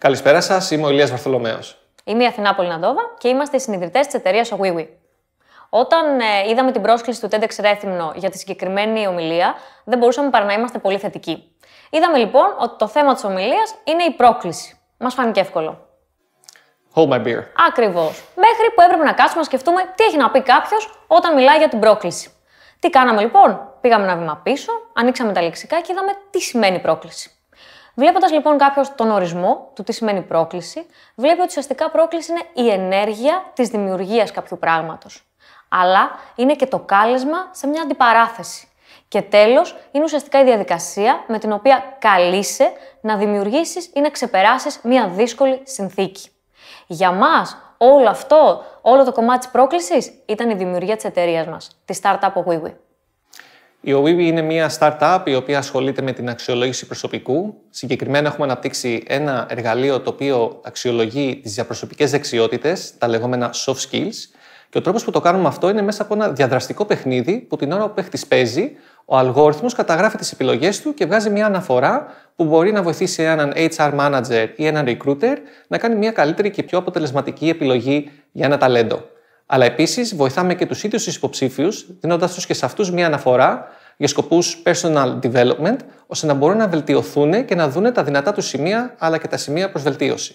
Καλησπέρα σας, είμαι ο Ηλίας Βαρθολομέος. Είμαι η Αθηνά Πολυναντόβα και είμαστε οι συνειδητές της εταιρείας WiiWi. Όταν ε, είδαμε την πρόσκληση του TEDx Ρέθυμνο για τη συγκεκριμένη ομιλία, δεν μπορούσαμε παρά να είμαστε πολύ θετικοί. Είδαμε λοιπόν ότι το θέμα της ομιλίας είναι η πρόκληση. Μας φάνηκε εύκολο. Hold my beer. Ακριβώς. Μέχρι που έπρεπε να κάτσουμε να σκεφτούμε τι έχει να πει κάποιος όταν μιλάει για την πρόκληση. Τι κάναμε λοιπόν, πήγαμε ένα βήμα πίσω, ανοίξαμε τα λεξικά και είδαμε τι σημαίνει πρόκληση. Βλέποντας λοιπόν κάποιος τον ορισμό του τι σημαίνει πρόκληση, βλέπει ότι ουσιαστικά πρόκληση είναι η ενέργεια της δημιουργίας κάποιου πράγματος. Αλλά είναι και το κάλεσμα σε μια αντιπαράθεση. Και τέλος, είναι ουσιαστικά η διαδικασία με την οποία καλείσαι να δημιουργήσεις ή να ξεπεράσεις μια δύσκολη συνθήκη. Για μας, όλο αυτό, όλο το κομμάτι της πρόκλησης ήταν η δημιουργία της εταιρείας μας, τη startup η Owiwi είναι μια startup η οποία ασχολείται με την αξιολόγηση προσωπικού. Συγκεκριμένα έχουμε αναπτύξει ένα εργαλείο το οποίο αξιολογεί τις διαπροσωπικές δεξιότητες, τα λεγόμενα soft skills. Και ο τρόπος που το κάνουμε αυτό είναι μέσα από ένα διαδραστικό παιχνίδι που την ώρα που ο παίζει, ο αλγόριθμος καταγράφει τις επιλογές του και βγάζει μια αναφορά που μπορεί να βοηθήσει έναν HR manager ή έναν recruiter να κάνει μια καλύτερη και πιο αποτελεσματική επιλογή για ένα ταλέντο αλλά επίσης βοηθάμε και τους ίδιους τους υποψήφιους, δίνοντά τους και σε αυτούς μία αναφορά για σκοπούς personal development, ώστε να μπορούν να βελτιωθούν και να δουν τα δυνατά τους σημεία αλλά και τα σημεία προς βελτίωση.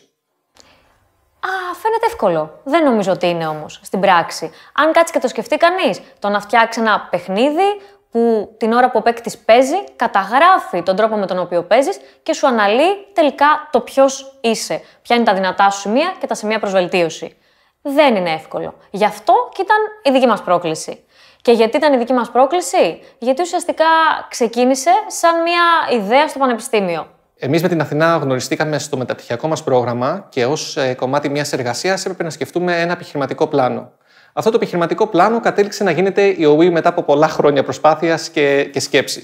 Α, φαίνεται εύκολο. Δεν νομίζω ότι είναι όμως στην πράξη. Αν κάτσει και το σκεφτεί κανείς, το να φτιάξει ένα παιχνίδι που την ώρα που ο παίκτης παίζει, καταγράφει τον τρόπο με τον οποίο παίζεις και σου αναλύει τελικά το ποιος είσαι, ποια είναι τα δυνατά σου σημεία και τα σημεία προς βελτίωση δεν είναι εύκολο. Γι' αυτό και ήταν η δική μας πρόκληση. Και γιατί ήταν η δική μας πρόκληση, γιατί ουσιαστικά ξεκίνησε σαν μια ιδέα στο πανεπιστήμιο. Εμείς με την Αθηνά γνωριστήκαμε στο μεταπτυχιακό μας πρόγραμμα και ως ε, κομμάτι μιας εργασίας έπρεπε να σκεφτούμε ένα επιχειρηματικό πλάνο. Αυτό το επιχειρηματικό πλάνο κατέληξε να γίνεται η ΟΗ μετά από πολλά χρόνια προσπάθειας και, και σκέψης.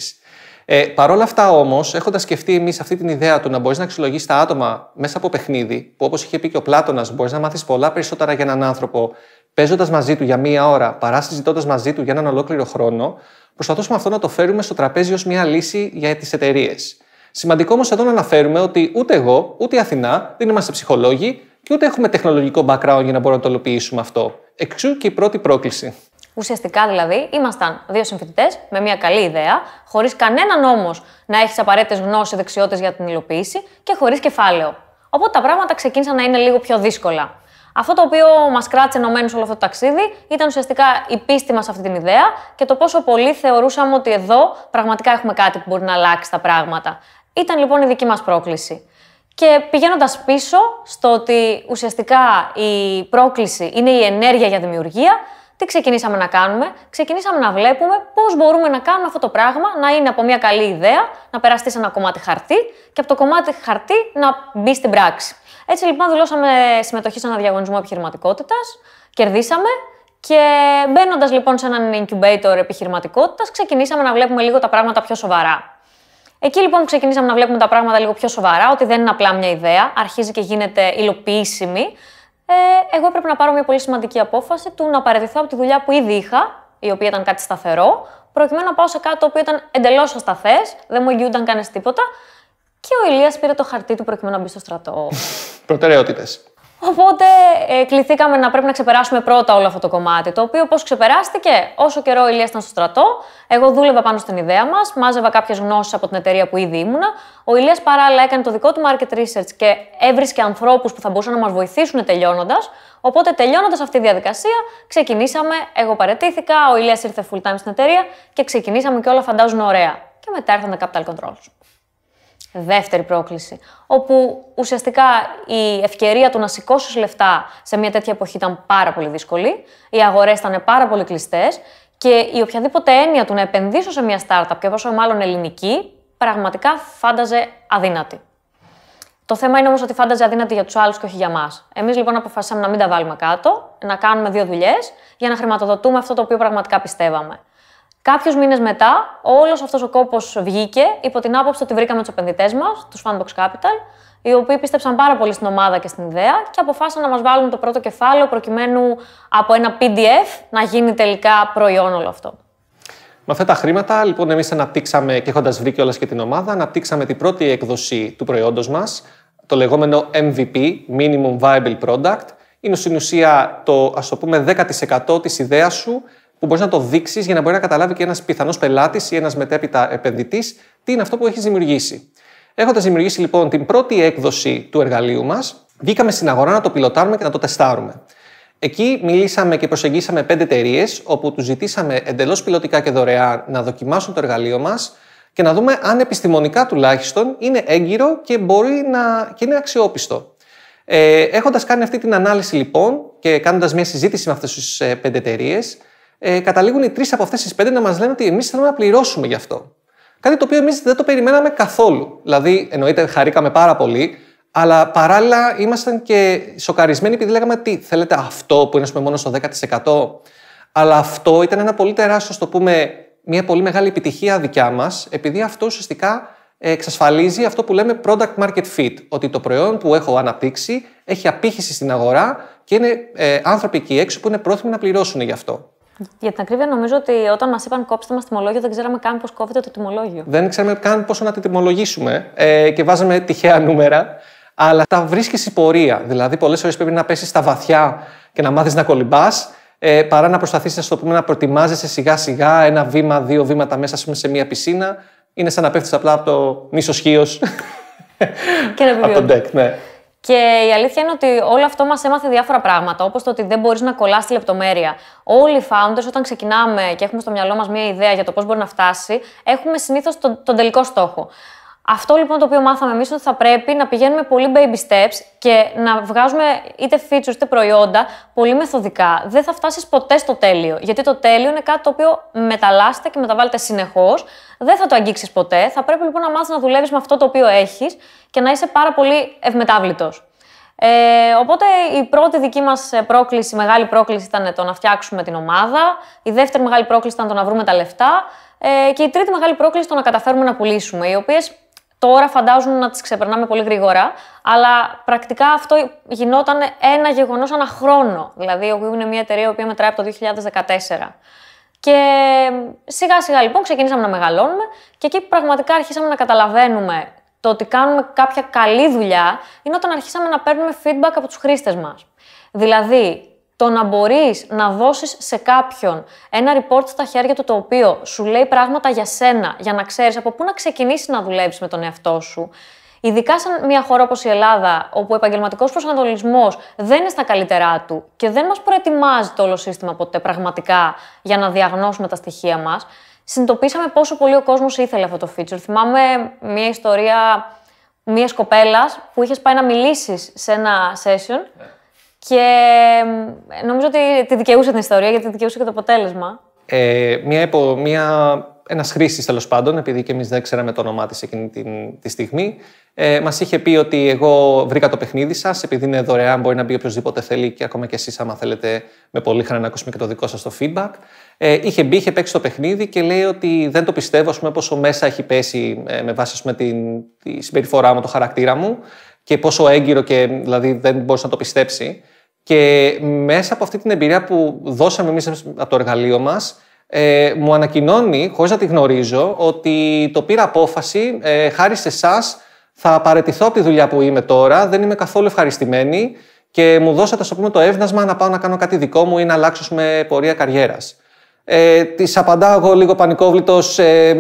Ε, Παρ' όλα αυτά όμως, έχοντας σκεφτεί εμείς αυτή την ιδέα του να μπορείς να αξιολογήσει τα άτομα μέσα από παιχνίδι, που όπως είχε πει και ο Πλάτονα, μπορείς να μάθεις πολλά περισσότερα για έναν άνθρωπο παίζοντας μαζί του για μία ώρα παρά συζητώντας μαζί του για έναν ολόκληρο χρόνο, προσπαθούσαμε αυτό να το φέρουμε στο τραπέζι ως μία λύση για τις εταιρείες. Σημαντικό όμως εδώ να αναφέρουμε ότι ούτε εγώ, ούτε η Αθηνά δεν είμαστε ψυχολόγοι και ούτε έχουμε τεχνολογικό background για να μπορούμε να το αυτό. Εξού και η πρώτη πρόκληση. Ουσιαστικά δηλαδή ήμασταν δύο συμφοιτητές με μια καλή ιδέα, χωρίς κανέναν όμως να έχεις απαραίτητες γνώσεις ή δεξιότητες για την υλοποίηση και χωρίς κεφάλαιο. Οπότε τα πράγματα ξεκίνησαν να είναι λίγο πιο δύσκολα. Αυτό το οποίο μας κράτησε ενωμένους όλο αυτό το ταξίδι ήταν ουσιαστικά η πίστη μας σε αυτή την ιδέα και το πόσο πολύ θεωρούσαμε ότι εδώ πραγματικά έχουμε κάτι που μπορεί να αλλάξει τα πράγματα. Ήταν λοιπόν η δική μας πρόκληση. Και πηγαίνοντας πίσω στο ότι ουσιαστικά η πρόκληση είναι η ενέργεια για δημιουργία, τι ξεκινήσαμε να κάνουμε, ξεκινήσαμε να βλέπουμε πώς μπορούμε να κάνουμε αυτό το πράγμα να είναι από μια καλή ιδέα, να περαστεί σε ένα κομμάτι χαρτί και από το κομμάτι χαρτί να μπει στην πράξη. Έτσι λοιπόν δηλώσαμε συμμετοχή σε ένα διαγωνισμό επιχειρηματικότητας, κερδίσαμε και μπαίνοντας λοιπόν σε έναν incubator επιχειρηματικότητας, ξεκινήσαμε να βλέπουμε λίγο τα πράγματα πιο σοβαρά. Εκεί λοιπόν ξεκινήσαμε να βλέπουμε τα πράγματα λίγο πιο σοβαρά, ότι δεν είναι απλά μια ιδέα, αρχίζει και γίνεται υλοποιήσιμη ε, εγώ έπρεπε να πάρω μια πολύ σημαντική απόφαση του να παραιτηθώ από τη δουλειά που ήδη είχα, η οποία ήταν κάτι σταθερό, προκειμένου να πάω σε κάτι το οποίο ήταν εντελώς ασταθές, δεν μου εγγυούνταν κανένα τίποτα. Και ο Ηλίας πήρε το χαρτί του προκειμένου να μπει στο στρατό. Προτεραιότητες. Οπότε ε, κληθήκαμε να πρέπει να ξεπεράσουμε πρώτα όλο αυτό το κομμάτι. Το οποίο πώς ξεπεράστηκε, όσο καιρό ο Ηλία ήταν στο στρατό, εγώ δούλευα πάνω στην ιδέα μας, μάζευα κάποιες γνώσεις από την εταιρεία που ήδη ήμουνα. Ο Ηλίας παράλληλα έκανε το δικό του market research και έβρισκε ανθρώπους που θα μπορούσαν να μας βοηθήσουν τελειώνοντας. Οπότε τελειώνοντας αυτή τη διαδικασία, ξεκινήσαμε. Εγώ παρετήθηκα, ο Ηλίας ήρθε full time στην εταιρεία και ξεκινήσαμε και όλα φαντάζουν ωραία. Και μετά έρθαν τα capital controls. Δεύτερη πρόκληση. Όπου ουσιαστικά η ευκαιρία του να σηκώσεις λεφτά σε μια τέτοια εποχή ήταν πάρα πολύ δύσκολη. Οι αγορές ήταν πάρα πολύ κλειστές και η οποιαδήποτε έννοια του να επενδύσω σε μια startup και πόσο μάλλον ελληνική, πραγματικά φάνταζε αδύνατη. Το θέμα είναι όμως ότι φάνταζε αδύνατη για τους άλλους και όχι για μας. Εμείς λοιπόν αποφασίσαμε να μην τα βάλουμε κάτω, να κάνουμε δύο δουλειές για να χρηματοδοτούμε αυτό το οποίο πραγματικά πιστεύαμε. Κάποιους μήνες μετά, όλος αυτός ο κόπος βγήκε υπό την άποψη ότι βρήκαμε τους επενδυτές μας, τους Fundbox Capital, οι οποίοι πίστεψαν πάρα πολύ στην ομάδα και στην ιδέα και αποφάσισαν να μας βάλουν το πρώτο κεφάλαιο προκειμένου από ένα PDF να γίνει τελικά προϊόν όλο αυτό. Με αυτά τα χρήματα, λοιπόν, εμείς αναπτύξαμε και έχοντας βρει κιόλας και την ομάδα, αναπτύξαμε την πρώτη έκδοση του προϊόντος μας, το λεγόμενο MVP, Minimum Viable Product. Είναι στην το, ας το πούμε, 10% της ιδέας σου που μπορείς να το δείξεις για να μπορεί να καταλάβει και ένας πιθανός πελάτης ή ένας μετέπειτα επενδυτής τι είναι αυτό που έχει δημιουργήσει. Έχοντας δημιουργήσει λοιπόν την πρώτη έκδοση του εργαλείου μας, βγήκαμε στην αγορά να το πιλωτάρουμε και να το τεστάρουμε. Εκεί μιλήσαμε και προσεγγίσαμε πέντε εταιρείες, όπου τους ζητήσαμε εντελώς πιλωτικά και δωρεάν να δοκιμάσουν το εργαλείο μας και να δούμε αν επιστημονικά τουλάχιστον είναι έγκυρο και μπορεί να και είναι αξιόπιστο. Ε, Έχοντας κάνει αυτή την ανάλυση λοιπόν και κάνοντας μια συζήτηση με αυτές τις ε, πέντε εταιρείες, ε, καταλήγουν οι τρεις από αυτές τις πέντε να μας λένε ότι εμείς θέλουμε να πληρώσουμε γι' αυτό. Κάτι το οποίο εμείς δεν το περιμέναμε καθόλου. Δηλαδή, εννοείται, χαρήκαμε πάρα πολύ, αλλά παράλληλα ήμασταν και σοκαρισμένοι επειδή λέγαμε τι θέλετε αυτό που είναι πούμε, μόνο στο 10%. Αλλά αυτό ήταν ένα πολύ τεράστιο, το πούμε, μια πολύ μεγάλη επιτυχία δικιά μας, επειδή αυτό ουσιαστικά εξασφαλίζει αυτό που λέμε product market fit, ότι το προϊόν που έχω αναπτύξει έχει απήχηση στην αγορά και είναι ε, άνθρωποι εκεί έξω που είναι πρόθυμοι να πληρώσουν γι' αυτό. Για την ακρίβεια, νομίζω ότι όταν μας είπαν κόψτε μας τιμολόγιο, δεν ξέραμε καν πώς κόβεται το τιμολόγιο. Δεν ξέραμε καν πόσο να τη τιμολογήσουμε ε, και βάζαμε τυχαία νούμερα. Αλλά τα βρίσκεις στην πορεία. Δηλαδή, πολλές φορές πρέπει να πέσεις στα βαθιά και να μάθεις να κολυμπάς, ε, παρά να προσπαθήσεις να, το πούμε, να προετοιμάζεσαι σιγά-σιγά ένα βήμα, δύο βήματα μέσα σε μία πισίνα. Είναι σαν να πέφτεις απλά από το μισοσχείο. και να από τον deck, ναι. Και η αλήθεια είναι ότι όλο αυτό μας έμαθε διάφορα πράγματα, όπως το ότι δεν μπορείς να κολλάς τη λεπτομέρεια. Όλοι οι founders, όταν ξεκινάμε και έχουμε στο μυαλό μας μία ιδέα για το πώς μπορεί να φτάσει, έχουμε συνήθως τον, τον τελικό στόχο. Αυτό λοιπόν το οποίο μάθαμε εμείς ότι θα πρέπει να πηγαίνουμε πολύ baby steps και να βγάζουμε είτε features είτε προϊόντα πολύ μεθοδικά. Δεν θα φτάσεις ποτέ στο τέλειο. Γιατί το τέλειο είναι κάτι το οποίο μεταλλάσσεται και μεταβάλλεται συνεχώς. Δεν θα το αγγίξεις ποτέ. Θα πρέπει λοιπόν να μάθεις να δουλεύεις με αυτό το οποίο έχεις και να είσαι πάρα πολύ ευμετάβλητος. Ε, οπότε η πρώτη δική μας ε, πρόκληση, μεγάλη πρόκληση ήταν το να φτιάξουμε την ομάδα, η δεύτερη μεγάλη πρόκληση ήταν το να βρούμε τα λεφτά ε, και η τρίτη μεγάλη πρόκληση το να καταφέρουμε να πουλήσουμε, οι οποίες Τώρα φαντάζομαι να τις ξεπερνάμε πολύ γρήγορα, αλλά πρακτικά αυτό γινόταν ένα γεγονός ανά χρόνο. Δηλαδή, εγώ είναι μια εταιρεία που μετράει από το 2014. Και σιγά σιγά λοιπόν ξεκινήσαμε να μεγαλώνουμε και εκεί που πραγματικά αρχίσαμε να καταλαβαίνουμε το ότι κάνουμε κάποια καλή δουλειά είναι όταν αρχίσαμε να παίρνουμε feedback από τους χρήστες μας. Δηλαδή, το να μπορείς να δώσεις σε κάποιον ένα report στα χέρια του το οποίο σου λέει πράγματα για σένα, για να ξέρεις από πού να ξεκινήσεις να δουλεύεις με τον εαυτό σου. Ειδικά σε μια χώρα όπως η Ελλάδα, όπου ο επαγγελματικός προσανατολισμός δεν είναι στα καλύτερά του και δεν μας προετοιμάζει το όλο σύστημα ποτέ πραγματικά για να διαγνώσουμε τα στοιχεία μας, συντοπίσαμε πόσο πολύ ο κόσμος ήθελε αυτό το feature. Θυμάμαι μια ιστορία μιας κοπέλας που είχες πάει να μιλήσεις σε ένα session ναι. Και νομίζω ότι τη δικαιούσε την ιστορία γιατί τη δικαιούσε και το αποτέλεσμα. Ε, μια, επο, μια ένας χρήστη τέλος πάντων, επειδή και εμείς δεν ξέραμε το όνομά της εκείνη την, τη στιγμή, ε, μας είχε πει ότι εγώ βρήκα το παιχνίδι σας, επειδή είναι δωρεάν, μπορεί να μπει οποιοδήποτε θέλει και ακόμα και εσείς, άμα θέλετε, με πολύ χαρά να ακούσουμε και το δικό σας το feedback. Ε, είχε μπει, είχε παίξει το παιχνίδι και λέει ότι δεν το πιστεύω, ας πόσο μέσα έχει πέσει ε, με βάση πούμε, την, τη συμπεριφορά μου, το χαρακτήρα μου και πόσο έγκυρο και δηλαδή δεν μπορούσε να το πιστέψει. Και μέσα από αυτή την εμπειρία που δώσαμε εμείς από το εργαλείο μας, ε, μου ανακοινώνει, χωρίς να τη γνωρίζω, ότι το πήρα απόφαση ε, χάρη σε εσάς. Θα παρετηθώ από τη δουλειά που είμαι τώρα, δεν είμαι καθόλου ευχαριστημένη και μου δώσατε ας πούμε, το εύνασμα να πάω να κάνω κάτι δικό μου ή να αλλάξω με πορεία καριέρας. Ε, Της απαντάω εγώ λίγο πανικόβλητος. Ε,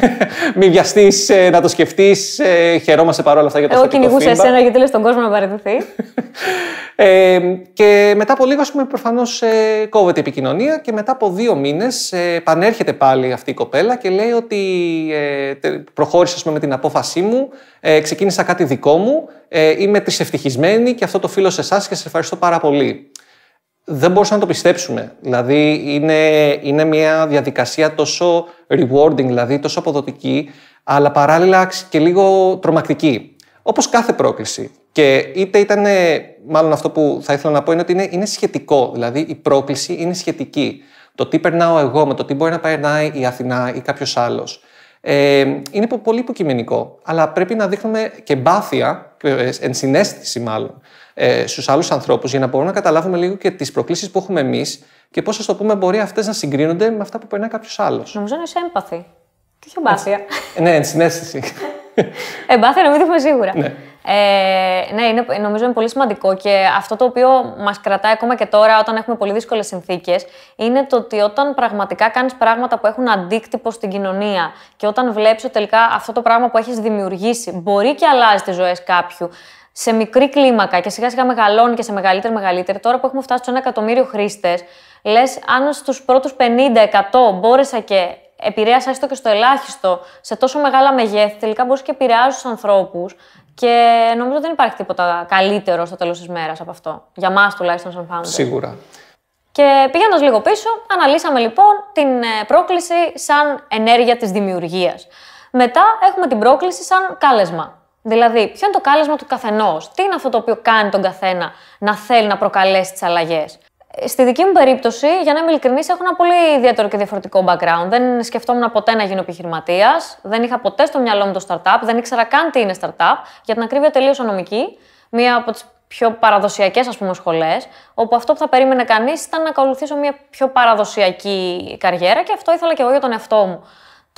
μην βιαστείς ε, να το σκεφτείς. Ε, χαιρόμαστε παρόλα αυτά για το Εγώ κυνηγούσα εσένα γιατί λες τον κόσμο να παραιτηθεί. ε, και μετά από λίγο, ας πούμε, προφανώς ε, κόβεται η επικοινωνία και μετά από δύο μήνες ε, πανέρχεται πάλι αυτή η κοπέλα και λέει ότι ε, προχώρησα με την απόφασή μου, ε, ξεκίνησα κάτι δικό μου, ε, είμαι τρισευτυχισμένη και αυτό το φίλο σε εσάς και σε ευχαριστώ πάρα πολύ δεν μπορούσαμε να το πιστέψουμε. Δηλαδή, είναι, είναι μια διαδικασία τόσο rewarding, δηλαδή τόσο αποδοτική, αλλά παράλληλα και λίγο τρομακτική. Όπως κάθε πρόκληση. Και είτε ήταν, ε, μάλλον αυτό που θα ήθελα να πω είναι ότι είναι, σχετικό. Δηλαδή, η πρόκληση είναι σχετική. Το τι περνάω εγώ με το τι μπορεί να περνάει η Αθηνά ή κάποιος άλλος. Ε, είναι πολύ υποκειμενικό. Αλλά πρέπει να δείχνουμε και μπάθεια, ε, ενσυναίσθηση μάλλον, ε, στους άλλους ανθρώπους για να μπορούμε να καταλάβουμε λίγο και τις προκλήσεις που έχουμε εμείς και πώς, ας το πούμε, μπορεί αυτές να συγκρίνονται με αυτά που περνάει κάποιος άλλος. Νομίζω είναι σε έμπαθη. Τι έχει εμπάθεια. ναι, ενσυναίσθηση. συνέστηση. εμπάθεια να μην σίγουρα. Ναι. Ε, ναι, είναι, νομίζω είναι πολύ σημαντικό και αυτό το οποίο μας κρατάει ακόμα και τώρα, όταν έχουμε πολύ δύσκολες συνθήκες, είναι το ότι όταν πραγματικά κάνεις πράγματα που έχουν αντίκτυπο στην κοινωνία και όταν βλέπεις ότι τελικά αυτό το πράγμα που έχεις δημιουργήσει μπορεί και αλλάζει τις ζωές κάποιου, σε μικρή κλίμακα και σιγά σιγά μεγαλώνει και σε μεγαλύτερη μεγαλύτερη, τώρα που έχουμε φτάσει στους 1 εκατομμύριο χρήστες, λες αν στους πρώτους 50-100 μπόρεσα και επηρέασα έστω και στο ελάχιστο σε τόσο μεγάλα μεγέθη, τελικά μπορείς και επηρεάζεις τους ανθρώπους. Και νομίζω ότι δεν υπάρχει τίποτα καλύτερο στο τέλος της μέρας από αυτό. Για εμά τουλάχιστον, σαν founder. Σίγουρα. Και πηγαίνοντας λίγο πίσω, αναλύσαμε λοιπόν την ε, πρόκληση σαν ενέργεια της δημιουργίας. Μετά έχουμε την πρόκληση σαν κάλεσμα. Δηλαδή, ποιο είναι το κάλεσμα του καθενός, τι είναι αυτό το οποίο κάνει τον καθένα να θέλει να προκαλέσει τις αλλαγές. Ε, στη δική μου περίπτωση, για να είμαι ειλικρινής, έχω ένα πολύ ιδιαίτερο και διαφορετικό background. Δεν σκεφτόμουν ποτέ να γίνω επιχειρηματίας, δεν είχα ποτέ στο μυαλό μου το startup, δεν ήξερα καν τι είναι startup. Για την ακρίβεια, τελείωσα νομική, μία από τις πιο παραδοσιακές σχολές, όπου αυτό που θα περίμενε κανείς ήταν να ακολουθήσω μια πιο παραδοσιακή καριέρα και αυτό ήθελα και εγώ για τον εαυτό μου.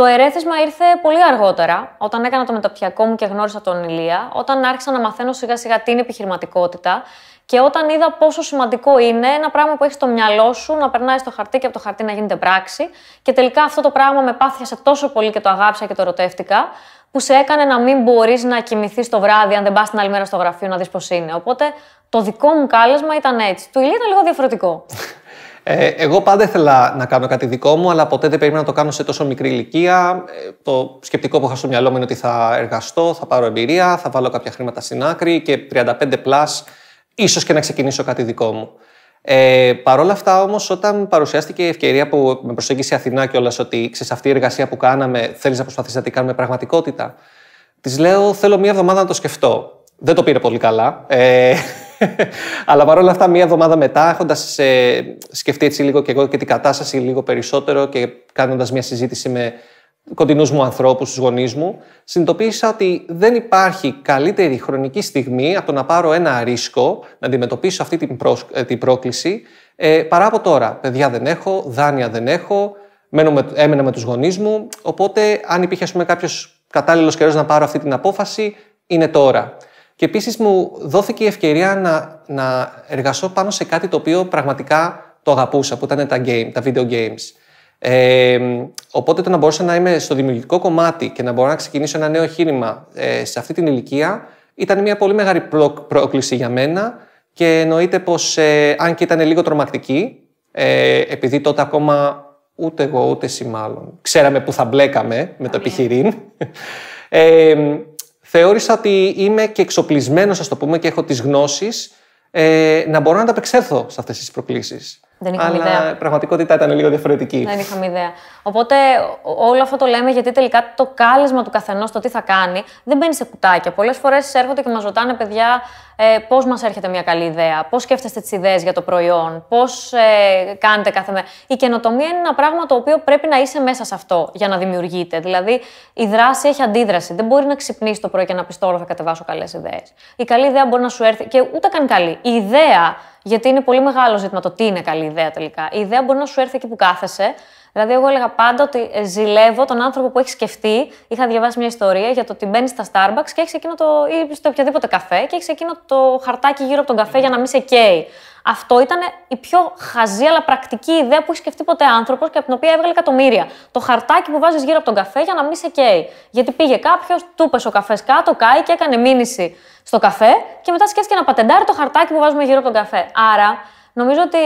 Το ερέθισμα ήρθε πολύ αργότερα, όταν έκανα το μεταπτυχιακό μου και γνώρισα τον Ηλία, όταν άρχισα να μαθαίνω σιγά σιγά την επιχειρηματικότητα και όταν είδα πόσο σημαντικό είναι ένα πράγμα που έχει στο μυαλό σου να περνάει στο χαρτί και από το χαρτί να γίνεται πράξη. Και τελικά αυτό το πράγμα με πάθιασε τόσο πολύ και το αγάπησα και το ερωτεύτηκα, που σε έκανε να μην μπορείς να κοιμηθείς το βράδυ, αν δεν πας την άλλη μέρα στο γραφείο να δεις πώς είναι. Οπότε το δικό μου κάλεσμα ήταν έτσι. Του Ηλία ήταν λίγο διαφορετικό. Ε, εγώ πάντα ήθελα να κάνω κάτι δικό μου, αλλά ποτέ δεν περίμενα να το κάνω σε τόσο μικρή ηλικία. Ε, το σκεπτικό που είχα στο μυαλό μου είναι ότι θα εργαστώ, θα πάρω εμπειρία, θα βάλω κάποια χρήματα στην άκρη και 35 plus ίσως και να ξεκινήσω κάτι δικό μου. Ε, Παρ' όλα αυτά όμως, όταν παρουσιάστηκε η ευκαιρία που με προσέγγισε η Αθηνά κιόλας ότι σε αυτή η εργασία που κάναμε, θέλεις να προσπαθήσεις να την κάνουμε πραγματικότητα. Της λέω: Θέλω μία εβδομάδα να το σκεφτώ. Δεν το πήρε πολύ καλά. Ε, αλλά παρόλα αυτά, μία εβδομάδα μετά, έχοντας ε, σκεφτεί έτσι λίγο και εγώ και την κατάσταση λίγο περισσότερο και κάνοντας μία συζήτηση με κοντινούς μου ανθρώπους, τους γονείς μου, συνειδητοποίησα ότι δεν υπάρχει καλύτερη χρονική στιγμή από το να πάρω ένα ρίσκο, να αντιμετωπίσω αυτή την, ε, την πρόκληση, ε, παρά από τώρα. Παιδιά δεν έχω, δάνεια δεν έχω, μένω με... έμενα με τους γονείς μου. Οπότε, αν υπήρχε κάποιος κατάλληλος καιρός να πάρω αυτή την απόφαση, είναι τώρα. Και επίσης μου δόθηκε η ευκαιρία να, να εργαστώ πάνω σε κάτι το οποίο πραγματικά το αγαπούσα, που ήταν τα, game, τα video games. Ε, οπότε το να μπορούσα να είμαι στο δημιουργικό κομμάτι και να μπορώ να ξεκινήσω ένα νέο εγχείρημα ε, σε αυτή την ηλικία ήταν μια πολύ μεγάλη πρόκληση για μένα και εννοείται πως ε, αν και ήταν λίγο τρομακτική ε, επειδή τότε ακόμα ούτε εγώ ούτε εσύ μάλλον ξέραμε που θα μπλέκαμε με το επιχειρήν θεώρησα ότι είμαι και εξοπλισμένος, ας το πούμε, και έχω τις γνώσεις ε, να μπορώ να ανταπεξέλθω σε αυτές τις προκλήσεις. Δεν είχαμε αλλά η πραγματικότητα ήταν λίγο διαφορετική. Δεν είχαμε ιδέα. Οπότε όλο αυτό το λέμε γιατί τελικά το κάλεσμα του καθενός, το τι θα κάνει, δεν μπαίνει σε κουτάκια. Πολλές φορές έρχονται και μας ρωτάνε παιδιά ε, πώς μας έρχεται μια καλή ιδέα, πώς σκέφτεστε τις ιδέες για το προϊόν, πώς ε, κάνετε κάθε μέρα. Η καινοτομία είναι ένα πράγμα το οποίο πρέπει να είσαι μέσα σε αυτό για να δημιουργείτε. Δηλαδή η δράση έχει αντίδραση. Δεν μπορεί να ξυπνήσεις το πρωί και να πεις θα κατεβάσω καλές ιδέες. Η καλή ιδέα μπορεί να σου έρθει και ούτε καν καλή. Η ιδέα γιατί είναι πολύ μεγάλο ζήτημα το τι είναι καλή ιδέα τελικά. Η ιδέα μπορεί να σου έρθει εκεί που κάθεσαι, Δηλαδή, εγώ έλεγα πάντα ότι ε, ζηλεύω τον άνθρωπο που έχει σκεφτεί. Είχα διαβάσει μια ιστορία για το ότι μπαίνει στα Starbucks και έχεις εκείνο το. ή στο οποιαδήποτε καφέ και έχεις εκείνο το χαρτάκι γύρω από τον καφέ ναι. για να μην σε καίει. Αυτό ήταν η πιο χαζή αλλά πρακτική ιδέα που έχει σκεφτεί ποτέ άνθρωπος και από την οποία έβγαλε εκατομμύρια. Το χαρτάκι που βάζεις γύρω από τον καφέ για να μην σε καίει. Γιατί πήγε κάποιος, του πε ο καφές κάτω, κάει και έκανε μήνυση στο καφέ και μετά σκέφτηκε να πατεντάρει το χαρτάκι που βάζουμε γύρω από τον καφέ. Άρα Νομίζω ότι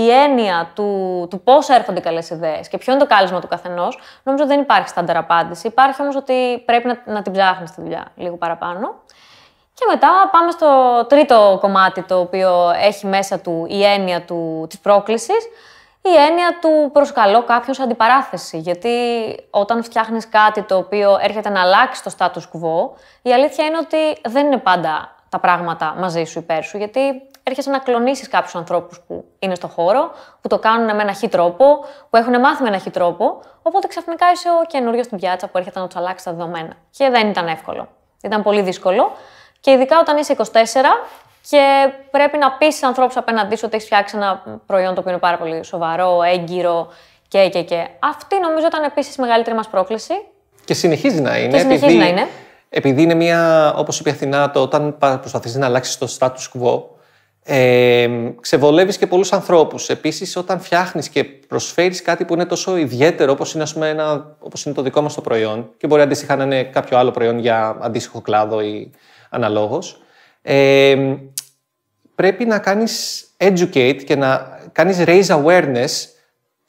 η έννοια του, του πώ έρχονται καλές ιδέες και ποιο είναι το κάλεσμα του καθενός, νομίζω δεν υπάρχει στάνταρ απάντηση. Υπάρχει όμως ότι πρέπει να, να την ψάχνεις τη δουλειά λίγο παραπάνω. Και μετά πάμε στο τρίτο κομμάτι, το οποίο έχει μέσα του η έννοια του, της πρόκλησης, η έννοια του προσκαλώ κάποιον σε αντιπαράθεση. Γιατί όταν φτιάχνεις κάτι το οποίο έρχεται να αλλάξει το status quo, η αλήθεια είναι ότι δεν είναι πάντα τα πράγματα μαζί σου υπέρ σου, γιατί έρχεσαι να κλονίσεις κάποιους ανθρώπους που είναι στο χώρο, που το κάνουν με ένα χι τρόπο, που έχουν μάθει με ένα χι τρόπο. Οπότε ξαφνικά είσαι ο καινούριος στην πιάτσα που έρχεται να τους αλλάξει τα δεδομένα. Και δεν ήταν εύκολο. Ήταν πολύ δύσκολο. Και ειδικά όταν είσαι 24 και πρέπει να πείσει ανθρώπους απέναντί σου ότι έχεις φτιάξει ένα προϊόν το οποίο είναι πάρα πολύ σοβαρό, έγκυρο και, και, και. Αυτή νομίζω ήταν επίσης η μεγαλύτερη μας πρόκληση. Και συνεχίζει να είναι. Και συνεχίζει να είναι. Επειδή είναι μια, όπως είπε η το, όταν προσπαθείς να αλλάξεις το status quo, ε, ξεβολεύεις και πολλούς ανθρώπους. Επίσης, όταν φτιάχνεις και προσφέρεις κάτι που είναι τόσο ιδιαίτερο όπως είναι, ένα, όπως είναι το δικό μας το προϊόν και μπορεί αντίστοιχα να είναι κάποιο άλλο προϊόν για αντίστοιχο κλάδο ή αναλόγως, πρέπει να κάνεις educate και να κάνεις raise awareness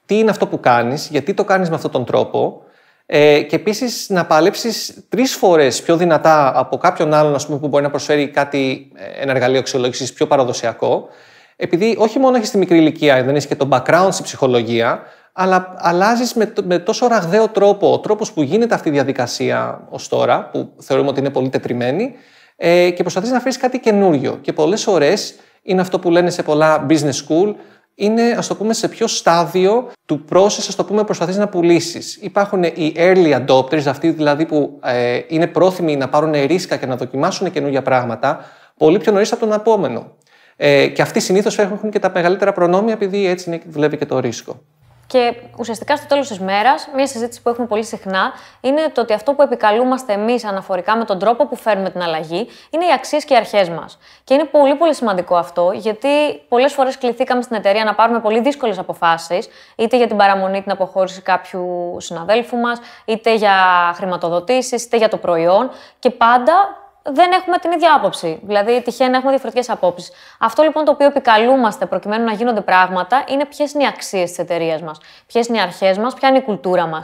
τι είναι αυτό που κάνεις, γιατί το κάνεις με αυτόν τον τρόπο ε, και επίσης να παλέψεις τρεις φορές πιο δυνατά από κάποιον άλλον πούμε, που μπορεί να προσφέρει κάτι, ε, ένα εργαλείο αξιολόγησης πιο παραδοσιακό, επειδή όχι μόνο έχεις τη μικρή ηλικία, δεν έχεις και το background στη ψυχολογία, αλλά αλλάζεις με, με τόσο ραγδαίο τρόπο ο τρόπος που γίνεται αυτή η διαδικασία ως τώρα, που θεωρούμε ότι είναι πολύ τετριμένη, ε, και προσπαθείς να φέρεις κάτι καινούριο. Και πολλές φορές είναι αυτό που λένε σε πολλά business school, είναι, ας το πούμε, σε ποιο στάδιο του process, ας το πούμε, προσπαθείς να πουλήσεις. Υπάρχουν οι early adopters, αυτοί δηλαδή που ε, είναι πρόθυμοι να πάρουν ρίσκα και να δοκιμάσουν καινούργια πράγματα, πολύ πιο νωρίς από τον επόμενο. Ε, και αυτοί συνήθως έχουν και τα μεγαλύτερα προνόμια, επειδή έτσι δουλεύει και το ρίσκο. Και ουσιαστικά στο τέλος της μέρας, μια συζήτηση που έχουμε πολύ συχνά είναι το ότι αυτό που επικαλούμαστε εμείς αναφορικά με τον τρόπο που φέρνουμε την αλλαγή είναι οι αξίες και οι αρχές μας. Και είναι πολύ πολύ σημαντικό αυτό, γιατί πολλές φορές κληθήκαμε στην εταιρεία να πάρουμε πολύ δύσκολες αποφάσεις, είτε για την παραμονή, την αποχώρηση κάποιου συναδέλφου μας, είτε για χρηματοδοτήσεις, είτε για το προϊόν. Και πάντα δεν έχουμε την ίδια άποψη. Δηλαδή, τυχαία να έχουμε διαφορετικές απόψεις. Αυτό λοιπόν το οποίο επικαλούμαστε προκειμένου να γίνονται πράγματα είναι ποιες είναι οι αξίες της εταιρείας μας, ποιες είναι οι αρχές μας, ποια είναι η κουλτούρα μας.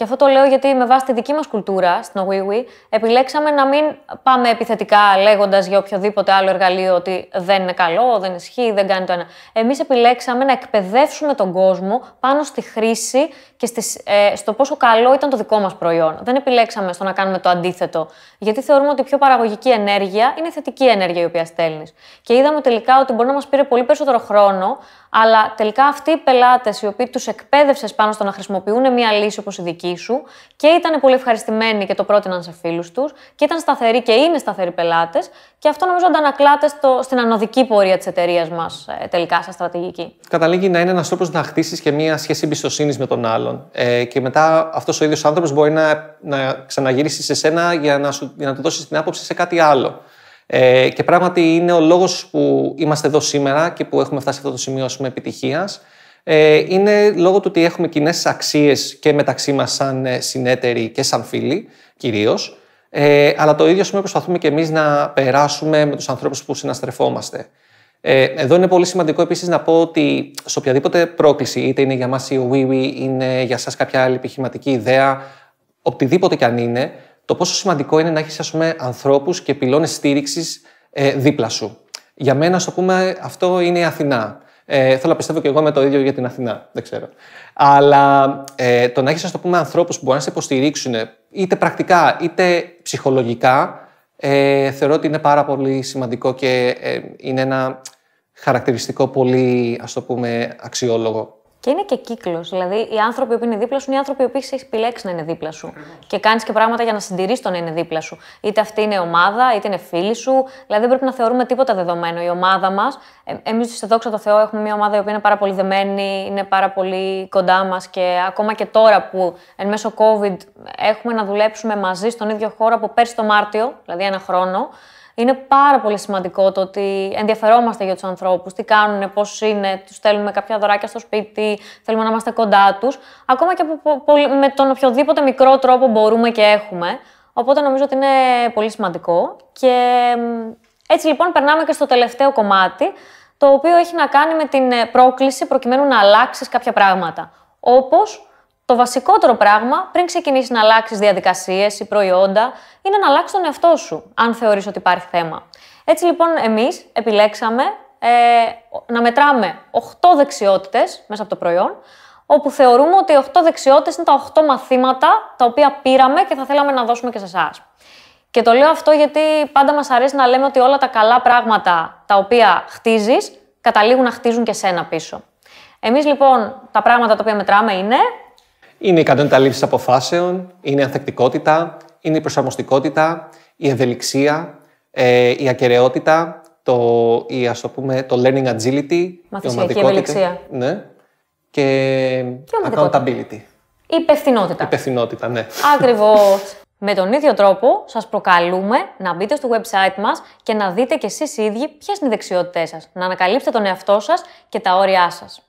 Και αυτό το λέω γιατί με βάση τη δική μας κουλτούρα στην ΟΓΟΙΟΥΙ, επιλέξαμε να μην πάμε επιθετικά λέγοντας για οποιοδήποτε άλλο εργαλείο ότι δεν είναι καλό, δεν ισχύει, δεν κάνει το ένα. Εμείς επιλέξαμε να εκπαιδεύσουμε τον κόσμο πάνω στη χρήση και στις, ε, στο πόσο καλό ήταν το δικό μας προϊόν. Δεν επιλέξαμε στο να κάνουμε το αντίθετο. Γιατί θεωρούμε ότι η πιο παραγωγική ενέργεια είναι η θετική ενέργεια η οποία στέλνεις. Και είδαμε τελικά ότι μπορεί να μας πήρε πολύ περισσότερο χρόνο, αλλά τελικά αυτοί οι πελάτες οι οποίοι τους εκπαίδευσες πάνω στο να χρησιμοποιούν μια λύση όπως η δική δική και ήταν πολύ ευχαριστημένοι και το πρότειναν σε φίλους τους και ήταν σταθεροί και είναι σταθεροί πελάτες. Και αυτό νομίζω αντανακλάται στο, στην ανωδική πορεία της εταιρείας μας ε, τελικά σαν στρατηγική. Καταλήγει να είναι ένας τρόπος να χτίσεις και μια σχέση εμπιστοσύνης με τον άλλον. Ε, και μετά αυτός ο ίδιος άνθρωπος μπορεί να, να ξαναγυρίσει σε σένα για να, σου, να του δώσεις την άποψη σε κάτι άλλο. Ε, και πράγματι είναι ο λόγος που είμαστε εδώ σήμερα και που έχουμε φτάσει σε αυτό το σημείο επιτυχίας. Ε, είναι λόγω του ότι έχουμε κοινές αξίες και μεταξύ μας, σαν ε, συνέτεροι και σαν φίλοι κυρίως. Ε, αλλά το ίδιο σημείο προσπαθούμε και εμείς να περάσουμε με τους ανθρώπους που συναστρεφόμαστε. Ε, εδώ είναι πολύ σημαντικό επίσης να πω ότι σε οποιαδήποτε πρόκληση, είτε είναι για μας η WiiWi, είναι για εσά κάποια άλλη επιχειρηματική ιδέα, οτιδήποτε κι αν είναι, το πόσο σημαντικό είναι να έχεις ανθρώπους και πυλώνες στήριξης ε, δίπλα σου. Για μένα, ας το πούμε, αυτό είναι η Αθηνά. Ε, θέλω να πιστεύω και εγώ με το ίδιο για την Αθηνά. Δεν ξέρω. Αλλά ε, το να έχεις, ας το πούμε, ανθρώπους που μπορεί να σε υποστηρίξουν είτε πρακτικά είτε ψυχολογικά, ε, θεωρώ ότι είναι πάρα πολύ σημαντικό και ε, είναι ένα χαρακτηριστικό πολύ, ας το πούμε, αξιόλογο. Και είναι και κύκλος. Δηλαδή, οι άνθρωποι που είναι δίπλα σου είναι οι άνθρωποι που έχεις επιλέξει να είναι δίπλα σου. Και κάνεις και πράγματα για να συντηρείς τον να είναι δίπλα σου. Είτε αυτή είναι ομάδα, είτε είναι φίλη σου. Δηλαδή, δεν πρέπει να θεωρούμε τίποτα δεδομένο. Η ομάδα μας, ε, εμείς σε δόξα τω Θεώ έχουμε μια ομάδα η οποία είναι πάρα πολύ δεμένη, είναι πάρα πολύ κοντά μας και ακόμα και τώρα που εν μέσω COVID έχουμε να δουλέψουμε μαζί στον ίδιο χώρο από πέρσι το Μάρτιο, δηλαδή ένα χρόνο. Είναι πάρα πολύ σημαντικό το ότι ενδιαφερόμαστε για τους ανθρώπους, τι κάνουν, πώς είναι, τους στέλνουμε κάποια δωράκια στο σπίτι, θέλουμε να είμαστε κοντά τους. Ακόμα και με τον οποιοδήποτε μικρό τρόπο μπορούμε και έχουμε. Οπότε νομίζω ότι είναι πολύ σημαντικό. Και έτσι λοιπόν περνάμε και στο τελευταίο κομμάτι, το οποίο έχει να κάνει με την πρόκληση προκειμένου να αλλάξεις κάποια πράγματα. Όπως το βασικότερο πράγμα πριν ξεκινήσει να αλλάξεις διαδικασίες ή προϊόντα είναι να αλλάξεις τον εαυτό σου, αν θεωρείς ότι υπάρχει θέμα. Έτσι λοιπόν, εμείς επιλέξαμε ε, να μετράμε 8 δεξιότητες μέσα από το προϊόν, όπου θεωρούμε ότι οι 8 δεξιότητες είναι τα 8 μαθήματα τα οποία πήραμε και θα θέλαμε να δώσουμε και σε εσάς. Και το λέω αυτό γιατί πάντα μας αρέσει να λέμε ότι όλα τα καλά πράγματα τα οποία χτίζεις, καταλήγουν να χτίζουν και σένα πίσω. Εμείς λοιπόν, τα πράγματα τα οποία μετράμε είναι είναι η ικανότητα λήψης αποφάσεων, είναι η ανθεκτικότητα, είναι η προσαρμοστικότητα, η ευελιξία, ε, η ακαιρεότητα, το, η, ας πούμε, το learning agility, Μαθησιακή η ευελιξία. Ναι. Και, και accountability. Η υπευθυνότητα. Η υπευθυνότητα, ναι. Ακριβώς. Με τον ίδιο τρόπο, σας προκαλούμε να μπείτε στο website μας και να δείτε κι εσείς οι ίδιοι ποιες είναι οι δεξιότητές σας, να ανακαλύψετε τον εαυτό σας και τα όρια σας.